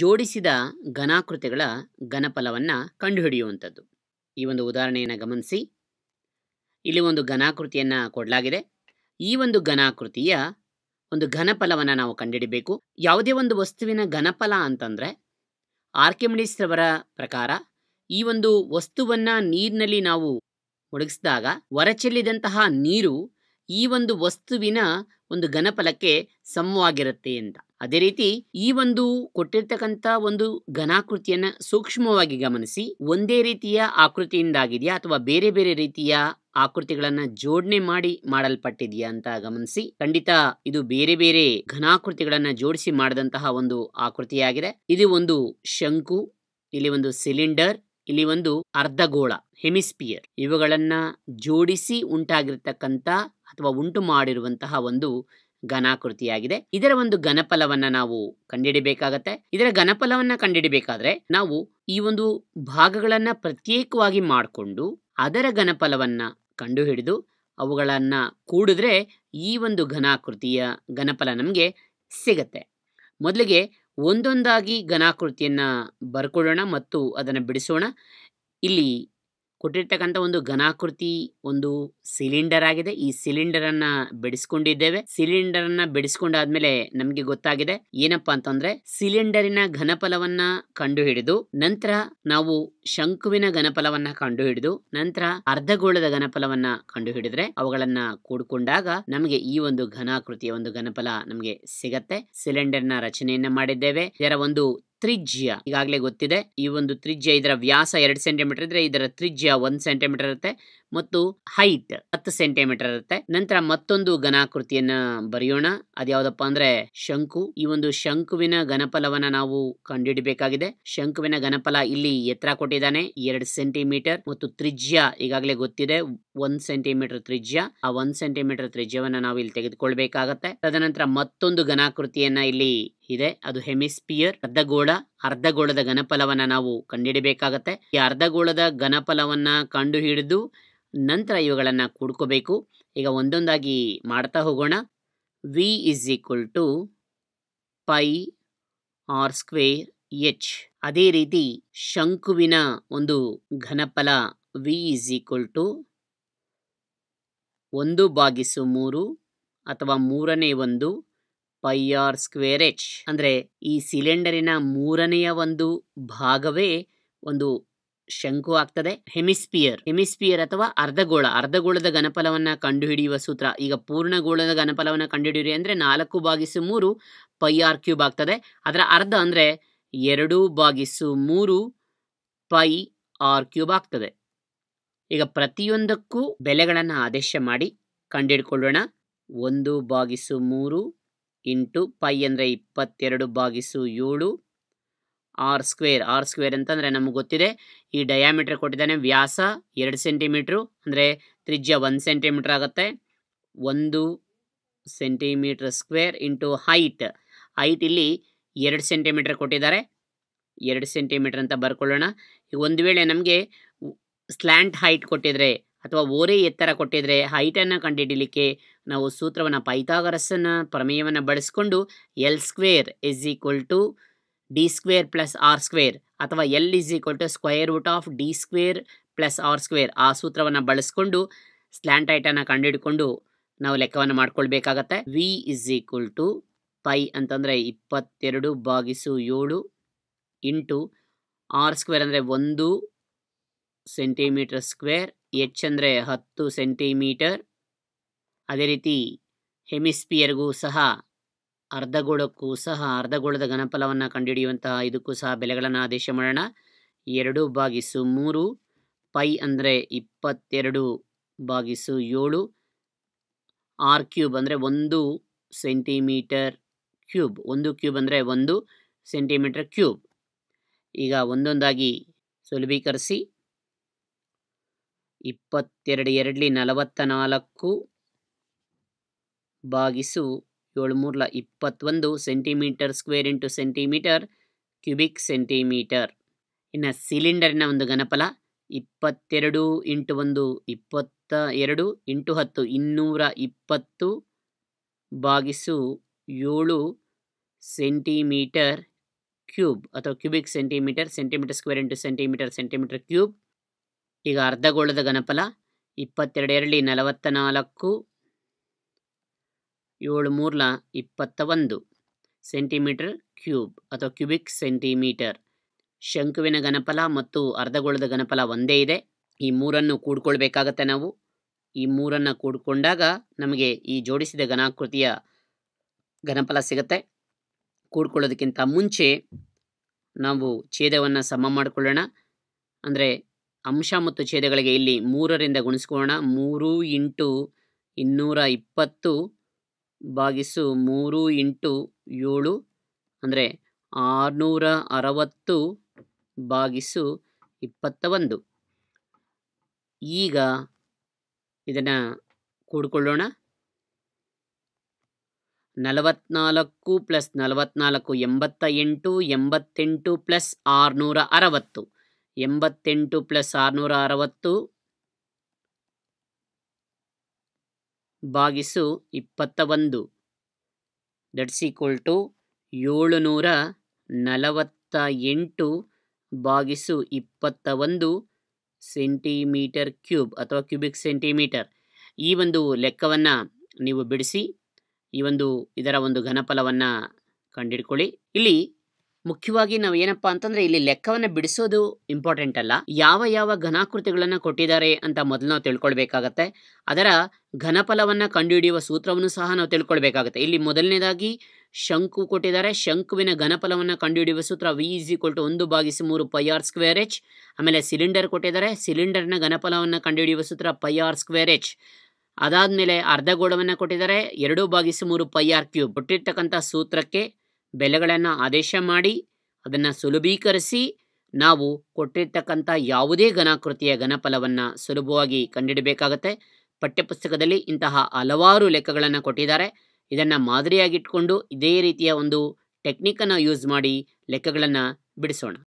ಜೋಡಿಸಿದ ಘನಾಕೃತಿಗಳ ಘನಫಲವನ್ನು ಕಂಡುಹಿಡಿಯುವಂಥದ್ದು ಈ ಒಂದು ಉದಾಹರಣೆಯನ್ನು ಗಮನಿಸಿ ಇಲ್ಲಿ ಒಂದು ಘನಾಕೃತಿಯನ್ನು ಕೊಡಲಾಗಿದೆ ಈ ಒಂದು ಘನಾಕೃತಿಯ ಒಂದು ಘನಫಲವನ್ನು ನಾವು ಕಂಡುಹಿಡಿಬೇಕು ಯಾವುದೇ ಒಂದು ವಸ್ತುವಿನ ಘನಫಲ ಅಂತಂದರೆ ಆರ್ಕೆಮಿಡಿಸ್ರವರ ಪ್ರಕಾರ ಈ ಒಂದು ವಸ್ತುವನ್ನು ನೀರಿನಲ್ಲಿ ನಾವು ಒಣಗಿಸಿದಾಗ ಹೊರಚೆಲ್ಲಿದಂತಹ ನೀರು ಈ ಒಂದು ವಸ್ತುವಿನ ಒಂದು ಘನಫಲಕ್ಕೆ ಸಮವಾಗಿರುತ್ತೆ ಅಂತ ಅದೇ ರೀತಿ ಈ ಒಂದು ಕೊಟ್ಟಿರ್ತಕ್ಕಂಥ ಒಂದು ಘನಾಕೃತಿಯನ್ನ ಸೂಕ್ಷ್ಮವಾಗಿ ಗಮನಿಸಿ ಒಂದೇ ರೀತಿಯ ಆಕೃತಿಯಿಂದಾಗಿದೆಯಾ ಅಥವಾ ಬೇರೆ ಬೇರೆ ರೀತಿಯ ಆಕೃತಿಗಳನ್ನ ಜೋಡಣೆ ಮಾಡಿ ಮಾಡಲ್ಪಟ್ಟಿದೆಯಾ ಅಂತ ಗಮನಿಸಿ ಖಂಡಿತ ಇದು ಬೇರೆ ಬೇರೆ ಘನಾಕೃತಿಗಳನ್ನ ಜೋಡಿಸಿ ಮಾಡಿದಂತಹ ಒಂದು ಆಕೃತಿಯಾಗಿದೆ ಇದು ಒಂದು ಶಂಕು ಇಲ್ಲಿ ಒಂದು ಸಿಲಿಂಡರ್ ಇಲ್ಲಿ ಒಂದು ಅರ್ಧಗೋಳ ಹೆಮಿಸ್ಪಿಯರ್ ಇವುಗಳನ್ನ ಜೋಡಿಸಿ ಉಂಟಾಗಿರ್ತಕ್ಕಂತ ಅಥವಾ ಉಂಟು ಮಾಡಿರುವಂತಹ ಒಂದು ಘನಾಕೃತಿಯಾಗಿದೆ ಇದರ ಒಂದು ಘನಫಲವನ್ನ ನಾವು ಕಂಡಿಡಿಬೇಕಾಗತ್ತೆ ಇದರ ಘನಫಲವನ್ನ ಕಂಡಿಡಿಬೇಕಾದ್ರೆ ನಾವು ಈ ಒಂದು ಭಾಗಗಳನ್ನ ಪ್ರತ್ಯೇಕವಾಗಿ ಮಾಡಿಕೊಂಡು ಅದರ ಘನಫಲವನ್ನ ಕಂಡುಹಿಡಿದು ಅವುಗಳನ್ನ ಕೂಡಿದ್ರೆ ಈ ಒಂದು ಘನಾಕೃತಿಯ ಘನಫಲ ನಮಗೆ ಸಿಗತ್ತೆ ಮೊದಲಿಗೆ ಒಂದೊಂದಾಗಿ ಘನಾಕೃತಿಯನ್ನು ಬರ್ಕೊಳ್ಳೋಣ ಮತ್ತು ಅದನ್ನು ಬಿಡಿಸೋಣ ಇಲ್ಲಿ ಕೊಟ್ಟಿರ್ತಕ್ಕಂಥ ಒಂದು ಘನಾಕೃತಿ ಒಂದು ಸಿಲಿಂಡರ್ ಆಗಿದೆ ಈ ಸಿಲಿಂಡರ್ ಅನ್ನ ಬಿಡಿಸ್ಕೊಂಡಿದ್ದೇವೆ ಸಿಲಿಂಡರ್ ಅನ್ನ ಬಿಡಿಸ್ಕೊಂಡಾದ್ಮೇಲೆ ನಮ್ಗೆ ಗೊತ್ತಾಗಿದೆ ಏನಪ್ಪಾ ಅಂತಂದ್ರೆ ಸಿಲಿಂಡರಿನ ಘನಫಲವನ್ನ ಕಂಡು ಹಿಡಿದು ನಂತರ ನಾವು ಶಂಕುವಿನ ಘನಫಲವನ್ನ ಕಂಡು ಹಿಡಿದು ನಂತರ ಅರ್ಧಗೋಳದ ಘನಫಲವನ್ನ ಕಂಡು ಹಿಡಿದ್ರೆ ಅವುಗಳನ್ನ ಕೂಡಿಕೊಂಡಾಗ ನಮಗೆ ಈ ಒಂದು ಘನಾಕೃತಿಯ ಒಂದು ಘನಫಲ ನಮಗೆ ಸಿಗತ್ತೆ ಸಿಲಿಂಡರ್ನ ರಚನೆಯನ್ನ ಮಾಡಿದ್ದೇವೆ ಇದರ ಒಂದು ತ್ರಿಜ್ಯ ಈಗಾಗಲೇ ಗೊತ್ತಿದೆ ಈ ಒಂದು ತ್ರಿಜ್ಯ ಇದರ ವ್ಯಾಸ ಎರಡು ಸೆಂಟಿಮೀಟರ್ ಇದ್ರೆ ಇದರ ತ್ರಿಜ್ಯ ಒಂದು ಸೆಂಟಿಮೀಟರ್ ಇರುತ್ತೆ ಮತ್ತು ಹೈಟ್ ಹತ್ತು ಸೆಂಟಿಮೀಟರ್ ಇರುತ್ತೆ ನಂತರ ಮತ್ತೊಂದು ಘನಾಕೃತಿಯನ್ನ ಬರೆಯೋಣ ಅದ್ಯಾವ್ದಪ್ಪ ಅಂದ್ರೆ ಶಂಕು ಈ ಒಂದು ಶಂಕುವಿನ ಘನಫಲವನ್ನ ನಾವು ಕಂಡುಹಿಡಬೇಕಾಗಿದೆ ಶಂಕುವಿನ ಘನಫಲ ಇಲ್ಲಿ ಎತ್ತರ ಕೊಟ್ಟಿದ್ದಾನೆ ಎರಡು ಸೆಂಟಿಮೀಟರ್ ಮತ್ತು ತ್ರಿಜ್ಯ ಈಗಾಗಲೇ ಗೊತ್ತಿದೆ ಒಂದ್ ಸೆಂಟಿಮೀಟರ್ ತ್ರಿಜ್ಯ ಆ ಒಂದ್ ಸೆಂಟಿಮೀಟರ್ ತ್ರಿಜ್ಯವನ್ನ ನಾವು ಇಲ್ಲಿ ತೆಗೆದುಕೊಳ್ಬೇಕಾಗತ್ತೆ ತದನಂತರ ಮತ್ತೊಂದು ಘನಾಕೃತಿಯನ್ನ ಇಲ್ಲಿ ಇದೆ ಅದು ಹೆಮಿಸ್ಪಿಯರ್ ಅರ್ಧಗೋಳ ಅರ್ಧಗೋಳದ ಘನಫಲವನ್ನು ನಾವು ಕಂಡುಹಿಡಬೇಕಾಗತ್ತೆ ಈ ಅರ್ಧಗೋಳದ ಘನಫಲವನ್ನು ಕಂಡುಹಿಡಿದು ನಂತರ ಇವುಗಳನ್ನು ಕೂಡ್ಕೋಬೇಕು ಈಗ ಒಂದೊಂದಾಗಿ ಮಾಡ್ತಾ ಹೋಗೋಣ V is equal to pi R square H ಅದೇ ರೀತಿ ಶಂಕುವಿನ ಒಂದು ಘನಫಲ ವಿ ಇಸ್ ಈಕ್ವಲ್ ಟು ಒಂದು ಬಾಗಿಸು ಮೂರು ಅಥವಾ ಮೂರನೇ ಒಂದು ಪೈ ಆರ್ ಸ್ಕ್ವೇರ್ ಎಚ್ ಅಂದರೆ ಈ ಸಿಲಿಂಡರಿನ ಮೂರನೆಯ ಒಂದು ಭಾಗವೇ ಒಂದು ಶಂಕು ಆಗ್ತದೆ ಹೆಮಿಸ್ಪಿಯರ್ ಹೆಮಿಸ್ಪಿಯರ್ ಅಥವಾ ಅರ್ಧಗೋಳ ಅರ್ಧಗೋಳದ ಘನಫಲವನ್ನ ಕಂಡುಹಿಡಿಯುವ ಸೂತ್ರ ಈಗ ಪೂರ್ಣಗೋಳದ ಘನಫಲವನ್ನ ಕಂಡುಹಿಡಿಯಿರಿ ಅಂದ್ರೆ ನಾಲ್ಕು ಬಾಗಿಸು ಮೂರು ಪೈ ಆರ್ ಕ್ಯೂಬ್ ಆಗ್ತದೆ ಅದರ ಅರ್ಧ ಅಂದ್ರೆ ಎರಡು ಬಾಗಿಸು ಮೂರು ಪೈ ಆರ್ ಕ್ಯೂಬ್ ಆಗ್ತದೆ ಈಗ ಪ್ರತಿಯೊಂದಕ್ಕೂ ಬೆಲೆಗಳನ್ನು ಆದೇಶ ಮಾಡಿ ಕಂಡುಹಿಡ್ಕೊಳ್ಳೋಣ ಒಂದು ಬಾಗಿಸು ಮೂರು ಇಂಟು ಪೈ ಅಂದರೆ ಇಪ್ಪತ್ತೆರಡು ಬಾಗಿಸು ಏಳು ಆರ್ ಸ್ಕ್ವೇರ್ ಆರ್ ಸ್ಕ್ವೇರ್ ಅಂತಂದರೆ ನಮಗೆ ಗೊತ್ತಿದೆ ಈ ಡಯಾಮೀಟ್ರ್ ಕೊಟ್ಟಿದ್ದಾನೆ ವ್ಯಾಸ ಎರಡು ಸೆಂಟಿಮೀಟ್ರು ಅಂದರೆ ತ್ರಿಜ್ಯ ಒಂದು ಸೆಂಟಿಮೀಟ್ರ್ ಆಗುತ್ತೆ ಒಂದು centimetre square into height height ಇಲ್ಲಿ ಎರಡು ಸೆಂಟಿಮೀಟ್ರ್ ಕೊಟ್ಟಿದ್ದಾರೆ ಎರಡು ಸೆಂಟಿಮೀಟ್ರ್ ಅಂತ ಬರ್ಕೊಳ್ಳೋಣ ಈಗ ಒಂದು ವೇಳೆ ನಮಗೆ ಸ್ಲ್ಯಾಂಟ್ ಹೈಟ್ ಕೊಟ್ಟಿದರೆ ಅಥವಾ ಓರೇ ಎತ್ತರ ಕೊಟ್ಟಿದ್ರೆ ಹೈಟನ್ನು ಕಂಡುಹಿಡಲಿಕ್ಕೆ ನಾವು ಸೂತ್ರವನ್ನು ಪೈತಾಗರಸನ್ನ ಪ್ರಮೇಯವನ್ನು ಬಳಸ್ಕೊಂಡು L square is equal to D square plus R square ಅಥವಾ L is equal to square root of D square plus R square ಆ ಸೂತ್ರವನ್ನು ಬಳಸ್ಕೊಂಡು ಸ್ಲ್ಯಾಂಟ್ ಹೈಟನ್ನು ಕಂಡುಹಿಡ್ಕೊಂಡು ನಾವು ಲೆಕ್ಕವನ್ನು ಮಾಡ್ಕೊಳ್ಬೇಕಾಗತ್ತೆ V is equal to pi ಅಂತಂದರೆ ಇಪ್ಪತ್ತೆರಡು ಬಾಗಿಸು ಏಳು ಇಂಟು ಆರ್ ಸ್ಕ್ವೇರ್ ಅಂದರೆ ಒಂದು ಸೆಂಟಿಮೀಟರ್ ಸ್ಕ್ವೇರ್ ಎಚ್ ಅಂದರೆ ಹತ್ತು ಸೆಂಟಿಮೀಟರ್ ಅದೇ ರೀತಿ ಹೆಮಿಸ್ಪಿಯರ್ಗೂ ಸಹ ಅರ್ಧಗೋಳಕ್ಕೂ ಸಹ ಅರ್ಧಗೋಳದ ಘನಫಲವನ್ನು ಕಂಡುಹಿಡಿಯುವಂತಹ ಇದಕ್ಕೂ ಸಹ ಬೆಲೆಗಳನ್ನು ಆದೇಶ ಮಾಡೋಣ ಎರಡು ಬಾಗಿಸು ಮೂರು ಪೈ ಅಂದರೆ ಇಪ್ಪತ್ತೆರಡು ಬಾಗಿಸು ಏಳು ಆರ್ ಕ್ಯೂಬ್ ಅಂದರೆ ಒಂದು ಸೆಂಟಿಮೀಟರ್ ಕ್ಯೂಬ್ ಒಂದು ಕ್ಯೂಬ್ ಅಂದರೆ ಒಂದು ಸೆಂಟಿಮೀಟರ್ ಕ್ಯೂಬ್ ಈಗ ಒಂದೊಂದಾಗಿ ಸುಲಭೀಕರಿಸಿ ಇಪ್ಪತ್ತೆರಡು ಎರಡಲಿ ನಲವತ್ತ ನಾಲ್ಕು ಬಾಗಿಸು ಏಳ್ಮೂರ್ಲ ಇಪ್ಪತ್ತೊಂದು centimetre square into centimetre cubic centimetre ಇನ್ನು ಸಿಲಿಂಡರಿನ ಒಂದು ಘನಫಲ ಇಪ್ಪತ್ತೆರಡು ಇಂಟು ಒಂದು ಇಪ್ಪತ್ತ ಎರಡು ಇಂಟು ಹತ್ತು ಇನ್ನೂರ ಇಪ್ಪತ್ತು ಬಾಗಿಸು ಏಳು ಸೆಂಟಿಮೀಟರ್ ಕ್ಯೂಬ್ ಅಥವಾ cubic centimetre centimetre square into centimetre centimetre cube ಈಗ ಅರ್ಧಗೋಳದ ಗಣಪಲ ಇಪ್ಪತ್ತೆರಡರಲ್ಲಿ ನಲವತ್ತ ನಾಲ್ಕು ಏಳು ಮೂರ್ಲ ಇಪ್ಪತ್ತ ಒಂದು ಸೆಂಟಿಮೀಟರ್ ಕ್ಯೂಬ್ ಅಥವಾ ಕ್ಯೂಬಿಕ್ ಸೆಂಟಿಮೀಟರ್ ಶಂಕುವಿನ ಗಣಪಲ ಮತ್ತು ಅರ್ಧಗೋಳದ ಗಣಪಲ ಒಂದೇ ಇದೆ ಈ ಮೂರನ್ನು ಕೂಡ್ಕೊಳ್ಬೇಕಾಗತ್ತೆ ನಾವು ಈ ಮೂರನ್ನು ಕೂಡ್ಕೊಂಡಾಗ ನಮಗೆ ಈ ಜೋಡಿಸಿದ ಘನಾಕೃತಿಯ ಗಣಪಲ ಸಿಗುತ್ತೆ ಕೂಡ್ಕೊಳ್ಳೋದಕ್ಕಿಂತ ಮುಂಚೆ ನಾವು ಛೇದವನ್ನು ಸಮ ಮಾಡಿಕೊಳ್ಳೋಣ ಅಂದರೆ ಅಂಶ ಮತ್ತು ಛೇದಗಳಿಗೆ ಇಲ್ಲಿ ಮೂರರಿಂದ ಗುಣಿಸ್ಕೊಳ್ಳೋಣ ಮೂರು ಇಂಟು ಇನ್ನೂರ ಇಪ್ಪತ್ತು ಭಾಗಿಸು ಮೂರು ಇಂಟು ಏಳು ಅಂದರೆ ಆರುನೂರ ಅರವತ್ತು ಭಾಗಿಸು ಇಪ್ಪತ್ತ ಒಂದು ಈಗ ಇದನ್ನು ಕೂಡಿಕೊಳ್ಳೋಣ ನಲವತ್ನಾಲ್ಕು ಪ್ಲಸ್ ನಲವತ್ನಾಲ್ಕು ಎಂಬತ್ತ ಎಂಟು ಎಂಬತ್ತೆಂಟು ಪ್ಲಸ್ ಆರುನೂರ ಅರವತ್ತು ಎಂಬತ್ತೆಂಟು ಪ್ಲಸ್ ಆರುನೂರ ಅರವತ್ತು ಭಾಗಿಸು ಇಪ್ಪತ್ತ ಒಂದು ದಟ್ಸ್ ಈಕ್ವಲ್ ಟು ಏಳುನೂರ ನಲವತ್ತ ಎಂಟು ಭಾಗಿಸು ಇಪ್ಪತ್ತ ಒಂದು ಸೆಂಟಿಮೀಟರ್ ಕ್ಯೂಬ್ ಅಥವಾ ಕ್ಯೂಬಿಕ್ ಸೆಂಟಿಮೀಟರ್ ಈ ಒಂದು ಲೆಕ್ಕವನ್ನು ನೀವು ಬಿಡಿಸಿ ಈ ಒಂದು ಇದರ ಒಂದು ಘನಫಲವನ್ನು ಕಂಡಿಡ್ಕೊಳ್ಳಿ ಇಲ್ಲಿ ಮುಖ್ಯವಾಗಿ ನಾವು ಏನಪ್ಪ ಅಂತಂದ್ರೆ ಇಲ್ಲಿ ಲೆಕ್ಕವನ್ನ ಬಿಡಿಸೋದು ಇಂಪಾರ್ಟೆಂಟ್ ಅಲ್ಲ ಯಾವ ಯಾವ ಘನಾಕೃತಿಗಳನ್ನ ಕೊಟ್ಟಿದ್ದಾರೆ ಅಂತ ಮೊದಲು ನಾವು ತಿಳ್ಕೊಳ್ಬೇಕಾಗತ್ತೆ ಅದರ ಘನಫಲವನ್ನ ಕಂಡುಹಿಡಿಯುವ ಸೂತ್ರವನ್ನು ಸಹ ನಾವು ತಿಳ್ಕೊಳ್ಬೇಕಾಗತ್ತೆ ಇಲ್ಲಿ ಮೊದಲನೇದಾಗಿ ಶಂಕು ಕೊಟ್ಟಿದ್ದಾರೆ ಶಂಕುವಿನ ಘನಫಲವನ್ನು ಕಂಡುಹಿಡಿಯುವ ಸೂತ್ರ ವಿ ಇಸ್ ಈಕ್ವಲ್ ಟು ಒಂದು ಭಾಗಿಸಿ ಮೂರು ಪೈ ಆರ್ ಸ್ಕ್ವೇರ್ ಎಚ್ ಆಮೇಲೆ ಸಿಲಿಂಡರ್ ಕೊಟ್ಟಿದ್ದಾರೆ ಸಿಲಿಂಡರ್ನ ಘನಫಲವನ್ನು ಕಂಡುಹಿಡಿಯುವ ಸೂತ್ರ ಪೈ ಆರ್ ಸ್ಕ್ವೇರ್ ಎಚ್ ಅರ್ಧ ಗೋಳವನ್ನು ಕೊಟ್ಟಿದ್ದಾರೆ ಎರಡು ಭಾಗಿಸಿ ಮೂರು ಪೈ ಆರ್ ಕ್ಯೂಬ್ ಕೊಟ್ಟಿರ್ತಕ್ಕಂಥ ಸೂತ್ರಕ್ಕೆ ಬೆಲೆಗಳನ್ನು ಆದೇಶ ಮಾಡಿ ಅದನ್ನು ಸುಲಭೀಕರಿಸಿ ನಾವು ಕೊಟ್ಟಿರ್ತಕ್ಕಂಥ ಯಾವುದೇ ಘನಾಕೃತಿಯ ಘನಫಲವನ್ನು ಸುಲಭವಾಗಿ ಕಂಡಿಡಬೇಕಾಗತ್ತೆ ಪಠ್ಯಪುಸ್ತಕದಲ್ಲಿ ಇಂತಹ ಹಲವಾರು ಲೆಕ್ಕಗಳನ್ನು ಕೊಟ್ಟಿದ್ದಾರೆ ಇದನ್ನು ಮಾದರಿಯಾಗಿಟ್ಕೊಂಡು ಇದೇ ರೀತಿಯ ಒಂದು ಟೆಕ್ನಿಕನ್ನು ಯೂಸ್ ಮಾಡಿ ಲೆಕ್ಕಗಳನ್ನು ಬಿಡಿಸೋಣ